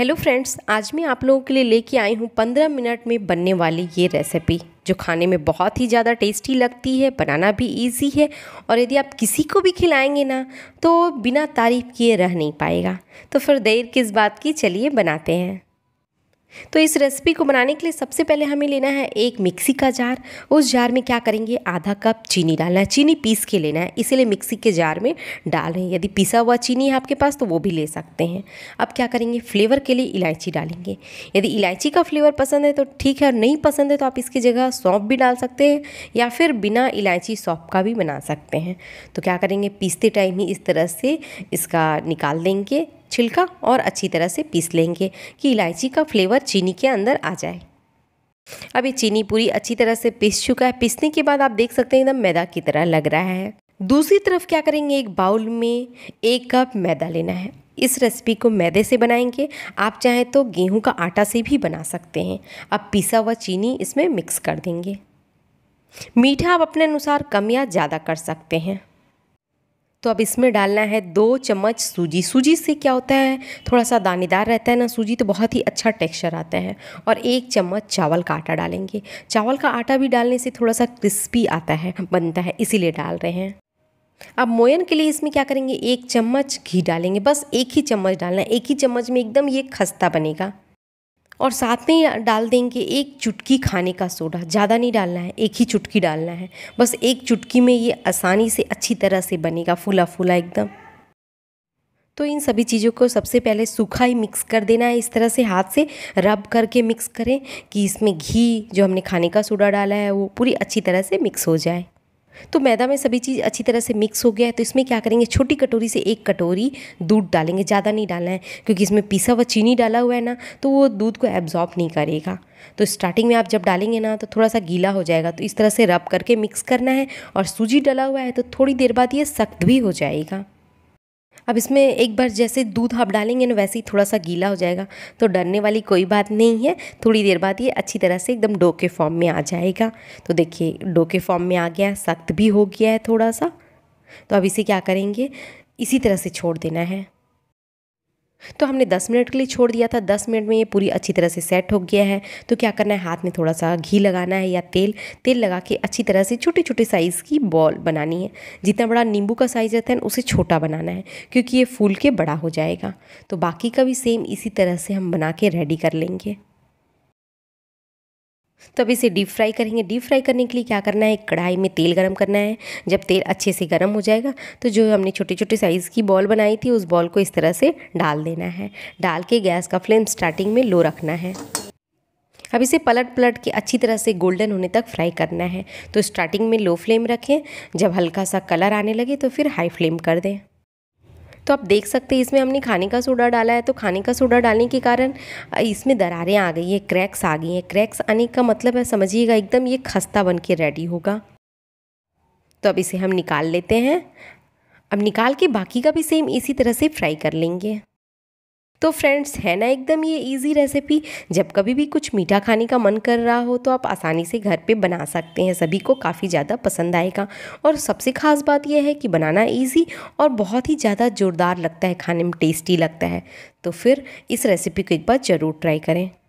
hello friends आज मैं आप लोगों के लिए लेके आई हूँ पंद्रह मिनट में बनने वाली ये रेसिपी जो खाने में बहुत ही ज़्यादा टेस्टी लगती है बनाना भी इजी है और यदि आप किसी को भी खिलाएंगे ना तो बिना तारीफ किए रह नहीं पाएगा तो फिर देर किस बात की चलिए बनाते हैं तो इस रेसिपी को बनाने के लिए सबसे पहले हमें लेना है एक मिक्सी का जार उस जार में क्या करेंगे आधा कप चीनी डालना है चीनी पीस के लेना है इसीलिए मिक्सी के जार में डाल रहे हैं यदि पिसा हुआ चीनी है आपके पास तो वो भी ले सकते हैं अब क्या करेंगे फ्लेवर के लिए इलायची डालेंगे यदि इलायची का फ्लेवर पसंद है तो ठीक है और नहीं पसंद है तो आप इसकी जगह सौंप भी डाल सकते हैं या फिर बिना इलायची सौंप का भी बना सकते हैं तो क्या करेंगे पीसते टाइम ही इस तरह से इसका निकाल देंगे छिलका और अच्छी तरह से पीस लेंगे कि इलायची का फ्लेवर चीनी के अंदर आ जाए अभी चीनी पूरी अच्छी तरह से पिस चुका है पीसने के बाद आप देख सकते हैं एकदम मैदा की तरह लग रहा है दूसरी तरफ क्या करेंगे एक बाउल में एक कप मैदा लेना है इस रेसिपी को मैदे से बनाएंगे आप चाहें तो गेहूं का आटा से भी बना सकते हैं अब पिसा हुआ चीनी इसमें मिक्स कर देंगे मीठा आप अपने अनुसार कम या ज़्यादा कर सकते हैं तो अब इसमें डालना है दो चम्मच सूजी सूजी से क्या होता है थोड़ा सा दानेदार रहता है ना सूजी तो बहुत ही अच्छा टेक्सचर आता है और एक चम्मच चावल का आटा डालेंगे चावल का आटा भी डालने से थोड़ा सा क्रिस्पी आता है बनता है इसीलिए डाल रहे हैं अब मोयन के लिए इसमें क्या करेंगे एक चम्मच घी डालेंगे बस एक ही चम्मच डालना है एक ही चम्मच में एकदम ये खस्ता बनेगा और साथ में डाल देंगे एक चुटकी खाने का सोडा ज़्यादा नहीं डालना है एक ही चुटकी डालना है बस एक चुटकी में ये आसानी से अच्छी तरह से बनेगा फूला फूला एकदम तो इन सभी चीज़ों को सबसे पहले सूखा ही मिक्स कर देना है इस तरह से हाथ से रब करके मिक्स करें कि इसमें घी जो हमने खाने का सोडा डाला है वो पूरी अच्छी तरह से मिक्स हो जाए तो मैदा में सभी चीज़ अच्छी तरह से मिक्स हो गया है तो इसमें क्या करेंगे छोटी कटोरी से एक कटोरी दूध डालेंगे ज़्यादा नहीं डालना है क्योंकि इसमें पिसा हुआ चीनी डाला हुआ है ना तो वो दूध को एब्जॉर्ब नहीं करेगा तो स्टार्टिंग में आप जब डालेंगे ना तो थोड़ा सा गीला हो जाएगा तो इस तरह से रब करके मिक्स करना है और सूजी डाला हुआ है तो थोड़ी देर बाद ये सख्त भी हो जाएगा अब इसमें एक बार जैसे दूध आप डालेंगे ना वैसे ही थोड़ा सा गीला हो जाएगा तो डरने वाली कोई बात नहीं है थोड़ी देर बाद ये अच्छी तरह से एकदम डो के फॉर्म में आ जाएगा तो देखिए डो के फॉर्म में आ गया सख्त भी हो गया है थोड़ा सा तो अब इसे क्या करेंगे इसी तरह से छोड़ देना है तो हमने 10 मिनट के लिए छोड़ दिया था 10 मिनट में ये पूरी अच्छी तरह से सेट हो गया है तो क्या करना है हाथ में थोड़ा सा घी लगाना है या तेल तेल लगा के अच्छी तरह से छोटे छोटे साइज़ की बॉल बनानी है जितना बड़ा नींबू का साइज़ रहता है ना उसे छोटा बनाना है क्योंकि ये फूल के बड़ा हो जाएगा तो बाकी का भी सेम इसी तरह से हम बना के रेडी कर लेंगे तो अब इसे डीप फ्राई करेंगे डीप फ्राई करने के लिए क्या करना है कढ़ाई में तेल गरम करना है जब तेल अच्छे से गरम हो जाएगा तो जो हमने छोटे छोटे साइज़ की बॉल बनाई थी उस बॉल को इस तरह से डाल देना है डाल के गैस का फ्लेम स्टार्टिंग में लो रखना है अब इसे पलट पलट के अच्छी तरह से गोल्डन होने तक फ्राई करना है तो स्टार्टिंग में लो फ्लेम रखें जब हल्का सा कलर आने लगे तो फिर हाई फ्लेम कर दें तो आप देख सकते हैं इसमें हमने खाने का सोडा डाला है तो खाने का सोडा डालने के कारण इसमें दरारें आ गई हैं क्रैक्स आ गई हैं क्रैक्स आने का मतलब है समझिएगा एकदम ये खस्ता बन के रेडी होगा तो अब इसे हम निकाल लेते हैं अब निकाल के बाकी का भी सेम इसी तरह से फ्राई कर लेंगे तो फ्रेंड्स है ना एकदम ये इजी रेसिपी जब कभी भी कुछ मीठा खाने का मन कर रहा हो तो आप आसानी से घर पे बना सकते हैं सभी को काफ़ी ज़्यादा पसंद आएगा और सबसे ख़ास बात यह है कि बनाना इजी और बहुत ही ज़्यादा ज़ोरदार लगता है खाने में टेस्टी लगता है तो फिर इस रेसिपी को एक बार ज़रूर ट्राई करें